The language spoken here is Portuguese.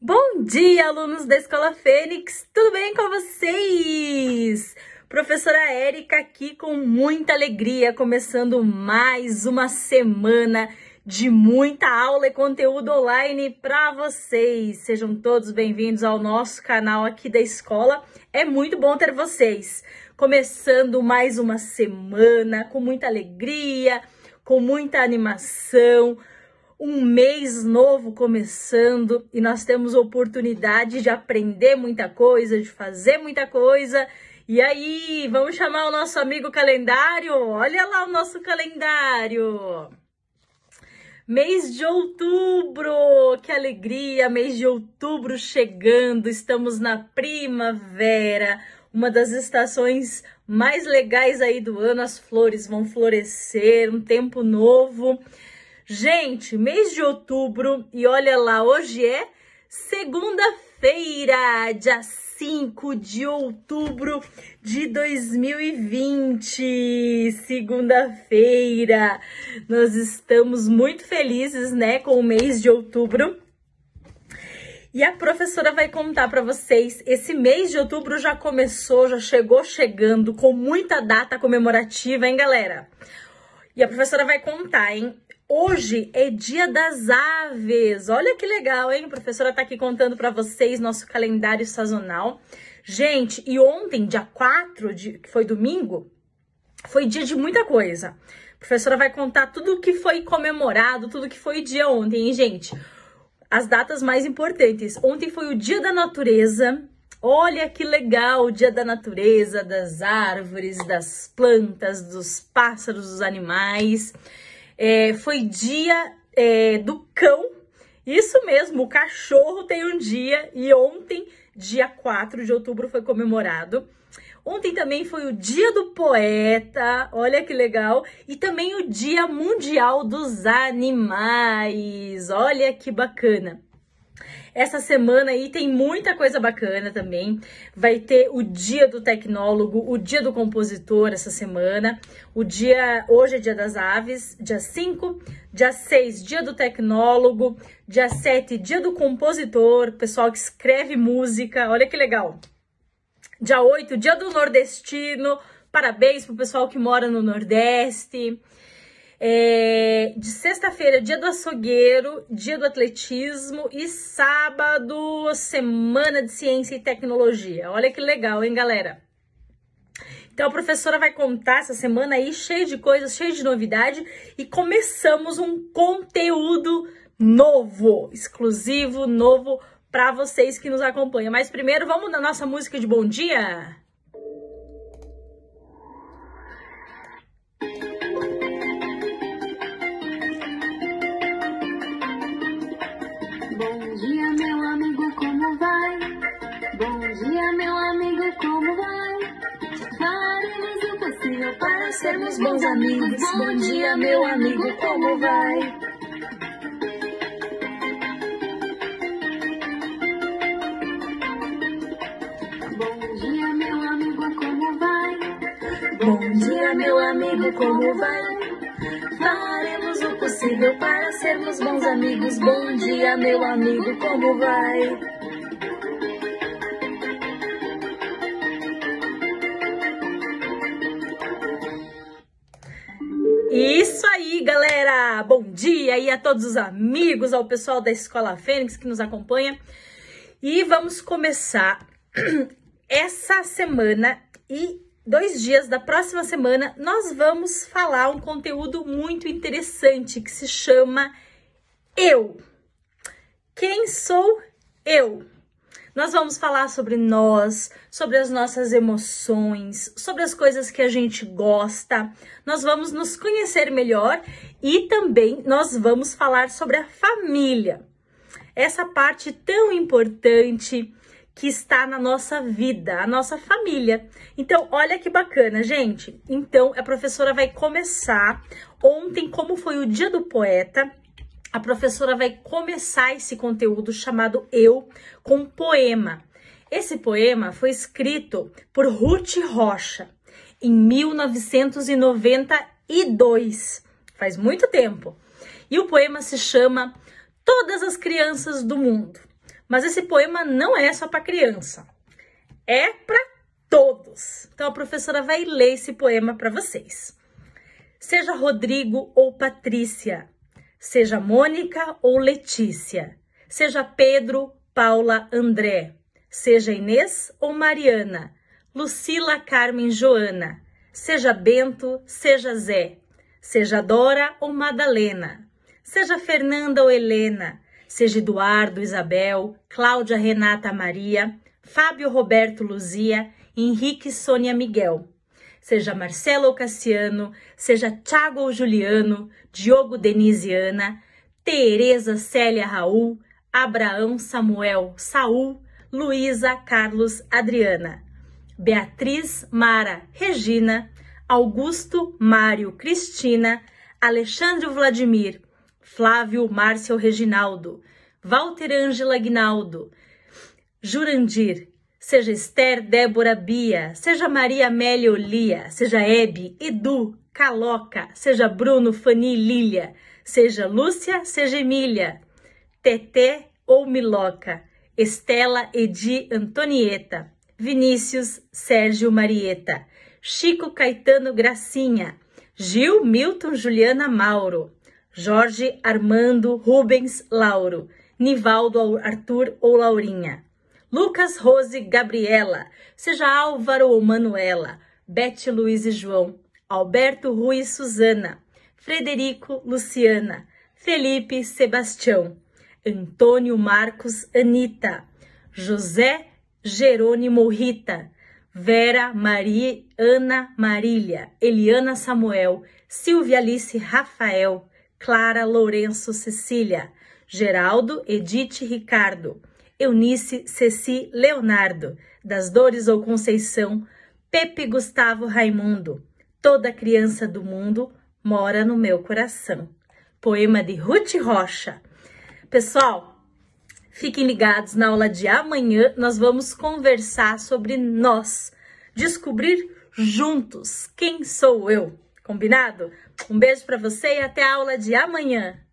Bom dia, alunos da Escola Fênix! Tudo bem com vocês? Professora Érica aqui com muita alegria, começando mais uma semana de muita aula e conteúdo online para vocês. Sejam todos bem-vindos ao nosso canal aqui da escola. É muito bom ter vocês. Começando mais uma semana com muita alegria, com muita animação um mês novo começando e nós temos oportunidade de aprender muita coisa, de fazer muita coisa. E aí, vamos chamar o nosso amigo calendário? Olha lá o nosso calendário! Mês de outubro, que alegria! Mês de outubro chegando, estamos na primavera, uma das estações mais legais aí do ano. As flores vão florescer, um tempo novo. Gente, mês de outubro e olha lá, hoje é segunda-feira, dia 5 de outubro de 2020. Segunda-feira. Nós estamos muito felizes, né, com o mês de outubro. E a professora vai contar para vocês. Esse mês de outubro já começou, já chegou chegando com muita data comemorativa, hein, galera? E a professora vai contar, hein? Hoje é dia das aves. Olha que legal, hein? A professora tá aqui contando para vocês nosso calendário sazonal. Gente, e ontem, dia 4, de, que foi domingo, foi dia de muita coisa. A professora vai contar tudo o que foi comemorado, tudo que foi dia ontem, hein, gente? As datas mais importantes. Ontem foi o dia da natureza. Olha que legal, o dia da natureza, das árvores, das plantas, dos pássaros, dos animais. É, foi dia é, do cão. Isso mesmo, o cachorro tem um dia e ontem, dia 4 de outubro, foi comemorado. Ontem também foi o Dia do Poeta, olha que legal, e também o Dia Mundial dos Animais, olha que bacana. Essa semana aí tem muita coisa bacana também. Vai ter o dia do tecnólogo, o dia do compositor essa semana. O dia hoje é dia das aves, dia 5, dia 6, dia do tecnólogo, dia 7, dia do compositor, pessoal que escreve música. Olha que legal. Dia 8, dia do nordestino. Parabéns pro pessoal que mora no Nordeste. É, de sexta-feira, dia do açougueiro, dia do atletismo e sábado, semana de ciência e tecnologia. Olha que legal, hein, galera? Então a professora vai contar essa semana aí cheio de coisas, cheio de novidade e começamos um conteúdo novo, exclusivo, novo para vocês que nos acompanham. Mas primeiro vamos na nossa música de bom dia. sermos bons amigos. Bom dia, meu amigo, como vai? Bom dia, meu amigo, como vai? Bom dia, meu amigo, como vai? Faremos o possível para sermos bons amigos. Bom dia, meu amigo, como vai? isso aí, galera! Bom dia aí a todos os amigos, ao pessoal da Escola Fênix que nos acompanha. E vamos começar essa semana e dois dias da próxima semana, nós vamos falar um conteúdo muito interessante que se chama Eu. Quem sou eu? Nós vamos falar sobre nós, sobre as nossas emoções, sobre as coisas que a gente gosta. Nós vamos nos conhecer melhor e também nós vamos falar sobre a família. Essa parte tão importante que está na nossa vida, a nossa família. Então, olha que bacana, gente. Então, a professora vai começar ontem como foi o Dia do Poeta a professora vai começar esse conteúdo chamado Eu com um poema. Esse poema foi escrito por Ruth Rocha em 1992, faz muito tempo. E o poema se chama Todas as Crianças do Mundo. Mas esse poema não é só para criança, é para todos. Então a professora vai ler esse poema para vocês. Seja Rodrigo ou Patrícia, seja Mônica ou Letícia, seja Pedro, Paula, André, seja Inês ou Mariana, Lucila, Carmen, Joana, seja Bento, seja Zé, seja Dora ou Madalena, seja Fernanda ou Helena, seja Eduardo, Isabel, Cláudia, Renata, Maria, Fábio, Roberto, Luzia, Henrique, Sônia, Miguel seja Marcelo ou Cassiano, seja Thiago ou Juliano, Diogo Denisiana, Tereza Célia Raul, Abraão Samuel Saul, Luísa Carlos Adriana, Beatriz Mara Regina, Augusto Mário Cristina, Alexandre Vladimir, Flávio Márcio Reginaldo, Walter Ângela Guinaldo, Jurandir seja Esther, Débora, Bia, seja Maria Amélia Lia, seja Hebe, Edu, Caloca, seja Bruno, Fani, Lilia, seja Lúcia, seja Emília, Tete ou Miloca, Estela, Edi, Antonieta, Vinícius, Sérgio, Marieta, Chico, Caetano, Gracinha, Gil, Milton, Juliana, Mauro, Jorge, Armando, Rubens, Lauro, Nivaldo, Arthur ou Laurinha. Lucas, Rose, Gabriela, seja Álvaro ou Manuela, Bete, Luiz e João, Alberto, Rui e Suzana, Frederico, Luciana, Felipe, Sebastião, Antônio, Marcos, Anita, José, Jerônimo, Rita, Vera, Maria, Ana, Marília, Eliana, Samuel, Silvia, Alice, Rafael, Clara, Lourenço, Cecília, Geraldo, Edith, Ricardo, Eunice Ceci Leonardo, das Dores ou Conceição, Pepe Gustavo Raimundo, Toda Criança do Mundo Mora no Meu Coração. Poema de Ruth Rocha. Pessoal, fiquem ligados, na aula de amanhã nós vamos conversar sobre nós, descobrir juntos quem sou eu. Combinado? Um beijo para você e até a aula de amanhã.